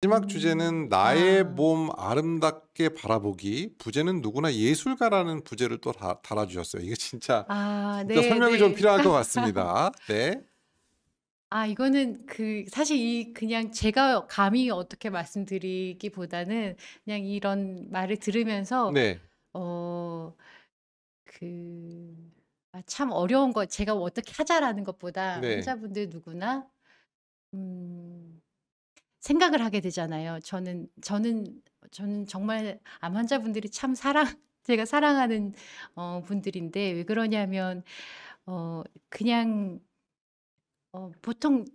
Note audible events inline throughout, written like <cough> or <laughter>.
마지막 주제는 나의 아. 몸 아름답게 바라보기 부제는 누구나 예술가라는 부제를 또 달아주셨어요. 이게 진짜, 아, 진짜 네, 설명이 네. 좀 필요할 것 <laughs> 같습니다. 네. 아 이거는 그 사실 이 그냥 제가 감히 어떻게 말씀드리기보다는 그냥 이런 말을 들으면서 네. 어그 아, 참 어려운 거 제가 어떻게 하자라는 것보다 네. 환자분들 누구나 음 생각을 하게 되잖아요. 저는 저는 저는 정말 암 환자분들이 참 사랑 <laughs> 제가 사랑하는 어 분들인데 왜 그러냐면 어 그냥 어 보통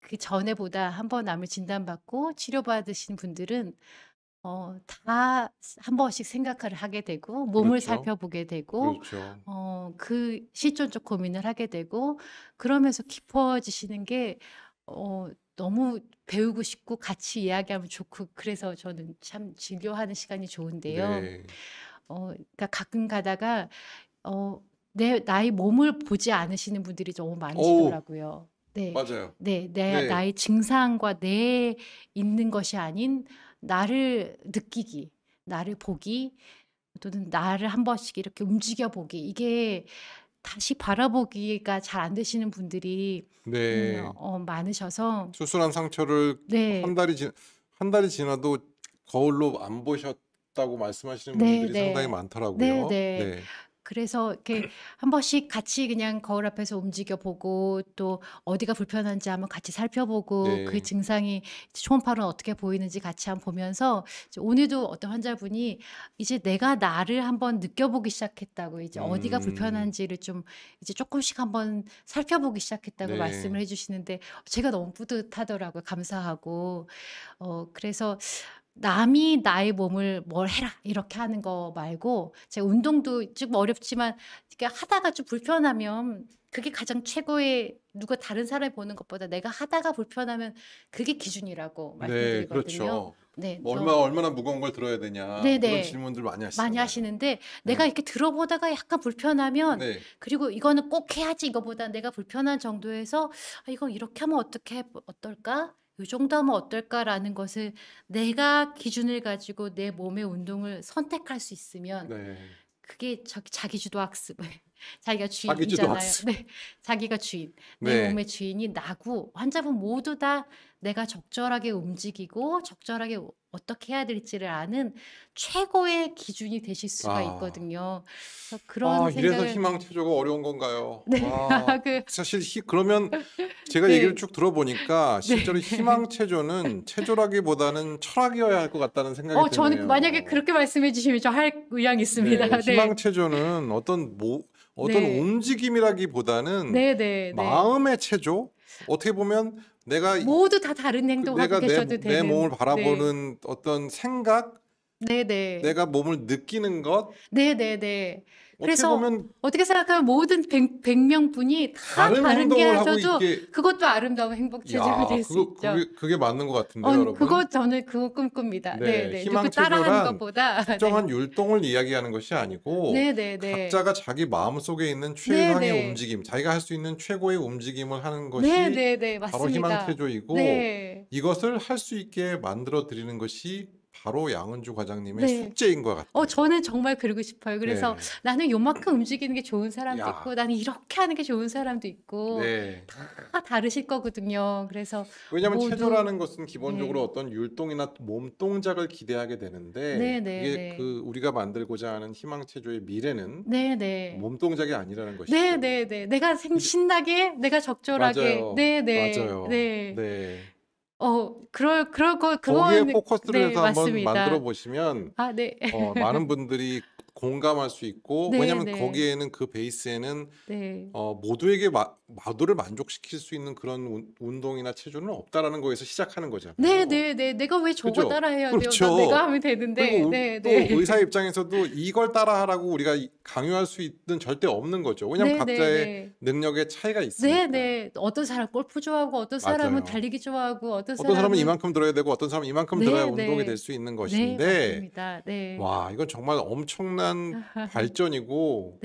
그 전에보다 한 번 암을 진단받고 치료받으신 분들은 어, 다한 번씩 생각을 하게 되고 몸을 그렇죠. 살펴보게 되고 그렇죠. 어, 그 실존적 고민을 하게 되고 그러면서 깊어지시는 게 어, 너무 배우고 싶고 같이 이야기하면 좋고 그래서 저는 참 즐겨하는 시간이 좋은데요. 네. 어, 그러니까 가끔 가다가 어, 내 나의 몸을 보지 않으시는 분들이 너무 많으시더라고요. 네. 맞아요. 네, 내 네. 나의 증상과 내 있는 것이 아닌 나를 느끼기, 나를 보기 또는 나를 한 번씩 이렇게 움직여 보기 이게 다시 바라보기가 잘 안 되시는 분들이 네. 음, 어, 많으셔서 수술한 상처를 네. 한 달이 지, 한 달이 지나도 거울로 안 보셨다고 말씀하시는 네, 분들이 네. 상당히 많더라고요. 네. 네. 그래서 이렇게 한 번씩 같이 그냥 거울 앞에서 움직여 보고 또 어디가 불편한지 한번 같이 살펴보고 네. 그 증상이 초음파로 어떻게 보이는지 같이 한번 보면서 오늘도 어떤 환자분이 이제 내가 나를 한번 느껴보기 시작했다고 이제 어디가 음. 불편한지를 좀 이제 조금씩 한번 살펴보기 시작했다고 네. 말씀을 해주시는데 제가 너무 뿌듯하더라고요. 감사하고 어 그래서 남이 나의 몸을 뭘 해라 이렇게 하는 거 말고 제가 운동도 지금 어렵지만 그러니 하다가 좀 불편하면 그게 가장 최고의 누가 다른 사람을 보는 것보다 내가 하다가 불편하면 그게 기준이라고 네, 말씀드리거든요. 네, 그렇죠. 네, 뭐 얼마 얼마나 무거운 걸 들어야 되냐 네네. 네. 그런 질문들 많이 하시죠. 많이 하시는데 네. 내가 네. 이렇게 들어보다가 약간 불편하면 네. 그리고 이거는 꼭 해야지 이거보다 내가 불편한 정도에서 아, 이거 이렇게 하면 어떻게 어떨까 요 정도 하면 어떨까라는 것을 내가 기준을 가지고 내 몸의 운동을 선택할 수 있으면 네. 그게 자기주도 학습을 자기가 주인이잖아요. 네, 자기가 주인. 내 네. 몸의 주인이 나고 환자분 모두 다 내가 적절하게 움직이고 적절하게 어떻게 해야 될지를 아는 최고의 기준이 되실 수가 아. 있거든요. 그래서 그런 아, 생각을... 이래서 희망 체조가 어려운 건가요? 네. 와, <laughs> 그... 사실 희, 그러면 제가 네. 얘기를 쭉 들어보니까 <laughs> 네. 실제로 네. 희망 체조는 체조라기보다는 철학이어야 할 것 같다는 생각이 어, 드네요. 저는 만약에 그렇게 말씀해 주시면 저 할 의향이 있습니다. 네, <laughs> 네. 희망 체조는 어떤 모, 어떤 네. 움직임이라기보다는 네네, 네, 네. 마음의 체조 어떻게 보면 내가 모두 다 다른 행동하고 계셔도 내, 되는 내 몸을 네. 바라보는 어떤 생각 네네. 내가 몸을 느끼는 것 네네네 그래서 어떻게 생각하면 모든 100, 100명 분이 다 다른, 다른 게 하셔도 있게... 그것도 아름다운 행복 체제가될 수 있죠. 그게, 그게, 맞는 것 같은데요, 어, 여러분. 그거 저는 그거 꿈꿉니다. 네, 네. 네. 희망 따라하는 것보다 <laughs> 네. 특정한 네. 율동을 이야기하는 것이 아니고 네, 네, 네. 각자가 자기 마음 속에 있는 네, 최상의 네, 움직임, 자기가 할 수 있는 최고의 움직임을 하는 것이 바로 희망 체조이고 이것을 할 수 있게 만들어 드리는 것이 바로 양은주 과장님의 네. 숙제인 것 같아요. 어, 저는 정말 그러고 싶어요. 그래서 네. 나는 요만큼 움직이는 게 좋은 사람도 야. 있고, 나는 이렇게 하는 게 좋은 사람도 있고, 네. 다 다르실 거거든요. 그래서 왜냐하면 모두... 체조라는 것은 기본적으로 네. 어떤 율동이나 몸 동작을 기대하게 되는데 네, 네, 이게 네. 그 우리가 만들고자 하는 희망 체조의 미래는 네, 네. 몸 동작이 아니라는 네, 것이죠. 네, 네, 네. 내가 생, 신나게, 내가 적절하게, 맞아요. 네, 네, 맞아요. 네. 네. 어 그럴 그럴 거그 거기에 포커스를 네, 해서 한번 맞습니다. 만들어 보시면 아 네. 어, 많은 분들이 <laughs> 공감할 수 있고 네, 왜냐면 네. 거기에는 그 베이스에는 네. 어, 모두에게 마, 마도를 만족시킬 수 있는 그런 운, 동이나 체조는 없다라는 거에서 시작하는 거잖아요. 네, 어. 네, 네. 내가 왜 저거 그렇죠? 따라해야 그렇죠. 내가 하면 되는데. 네, 네, 또 네. 의사 입장에서도 이걸 따라하라고 우리가 강요할 수 있는 절대 없는 거죠. 왜냐하면 네, 네, 각자의 네, 능력의 차이가 있으니까. 네, 네. 어떤 사람 골프 좋아하고 어떤 사람은 맞아요. 달리기 좋아하고 어떤, 어떤 사람은, 이만큼 들어야 되고 어떤 사람은 이만큼 네, 들어야 운동이 될 수 있는 것인데. 와, 이건 정말 엄청난 <laughs> 발전이고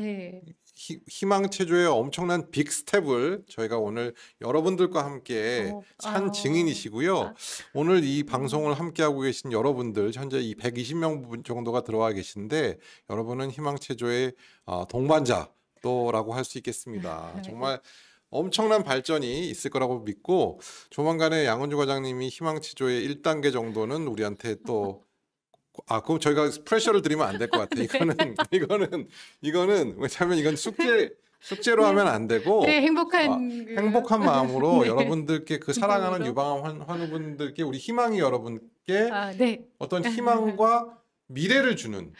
희망 체조의 엄청난 빅 스텝을 저희가 오늘 여러분들과 함께 어, 찬산 아. 증인이시고요. 아. 오늘 이 음. 방송을 함께 하고 계신 여러분들 현재 이 120명 정도가 들어와 계신데 여러분은 희망 체조의 어, 동반자 또라고 할 수 있겠습니다. <laughs> 네. 정말 엄청난 발전이 있을 거라고 믿고 조만간에 양원주 과장님이 희망 체조의 1단계 정도는 우리한테 또 <laughs> 아, 그럼 저희가 프레셔를 드리면 안 될 것 같아. <laughs> 네. 이거는 네. 이거는 이거는 왜냐면 이건 숙제 네. 숙제로 네. 하면 안 되고 네, 행복한 아, 그... 행복한 마음으로 <laughs> 네. 여러분들께 그 사랑하는 유방암 환우분들께 우리 희망이 여러분께 아, 네. 어떤 <laughs> 희망과 미래를 주는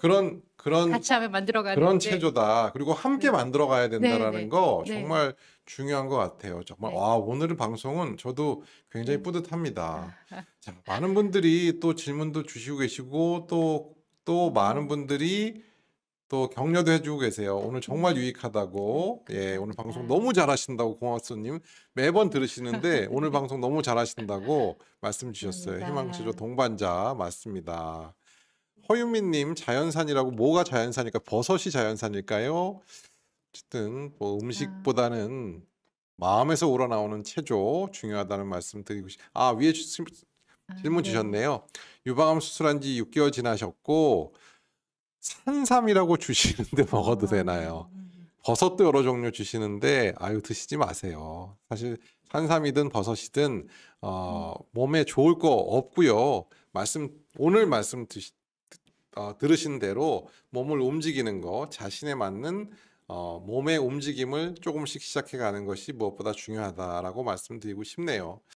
그런 그런 같이 하면 만들어가는 그런 체조다. 그리고 함께 만들어가야 된다라는 거 정말. 중요한 것 같아요. 정말 네. 와오늘 방송은 저도 굉장히 음. 뿌듯합니다. <laughs> 자, 많은 분들이 또 질문도 주시고 계시고 또또 또 많은 음. 분들이 또 격려도 해주고 계세요. 오늘 정말 음. 유익하다고. 예, 네. 오늘 방송 너무 잘하신다고 공학수님 매번 들으시는데 <laughs> 오늘 방송 너무 잘하신다고 말씀 주셨어요. 희망지조 동반자 맞습니다. 허유민님 자연산이라고 뭐가 자연산일까? 버섯이 자연산일까요? 어쨌든 뭐 아. 음식보다는 마음에서 우러나오는 체조 중요하다는 말씀 드리고 싶. 아 위에 주, 아, 질문 네. 주셨네요. 유방암 수술한 지 6개월 지나셨고 산삼이라고 <laughs> 주시는데 먹어도 아, 네. 되나요? 음. 버섯도 여러 종류 주시는데 아유 드시지 마세요. 사실 산삼이든 버섯이든 어, 음. 몸에 좋을 거 없고요. 말씀 오늘 말씀 드시, 어, 들으신 대로 몸을 움직이는 거 자신에 맞는 어, 몸의 움직임을 조금씩 시작해 가는 것이 무엇보다 중요하다라고 말씀드리고 싶네요.